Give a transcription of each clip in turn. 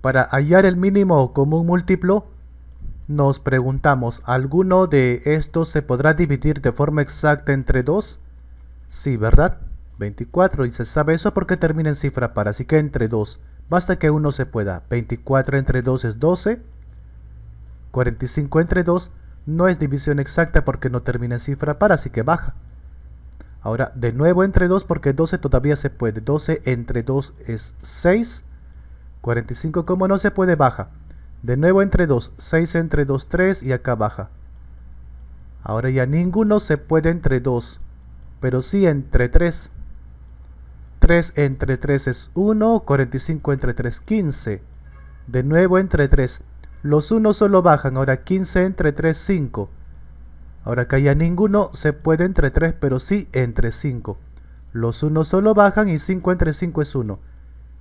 Para hallar el mínimo común múltiplo, nos preguntamos, ¿alguno de estos se podrá dividir de forma exacta entre 2? Sí, ¿verdad? 24, y se sabe eso porque termina en cifra par, así que entre 2. Basta que uno se pueda. 24 entre 2 es 12. 45 entre 2 no es división exacta porque no termina en cifra par, así que baja. Ahora, de nuevo entre 2 porque 12 todavía se puede. 12 entre 2 es 6. 45 como no se puede baja. De nuevo entre 2, 6 entre 2, 3 y acá baja. Ahora ya ninguno se puede entre 2, pero sí entre 3. 3 entre 3 es 1, 45 entre 3, 15. De nuevo entre 3. Los 1 solo bajan, ahora 15 entre 3, 5. Ahora acá ya ninguno se puede entre 3, pero sí entre 5. Los 1 solo bajan y 5 entre 5 es 1.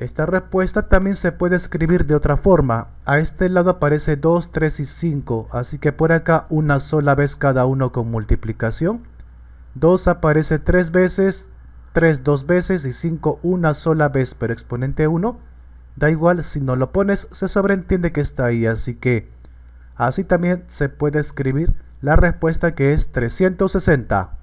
Esta respuesta también se puede escribir de otra forma. A este lado aparece 2, 3 y 5, así que por acá una sola vez cada uno con multiplicación. 2 aparece 3 veces, 3 dos veces y 5 una sola vez, pero exponente 1. Da igual, si no lo pones, se sobreentiende que está ahí, así que así también se puede escribir la respuesta que es 360.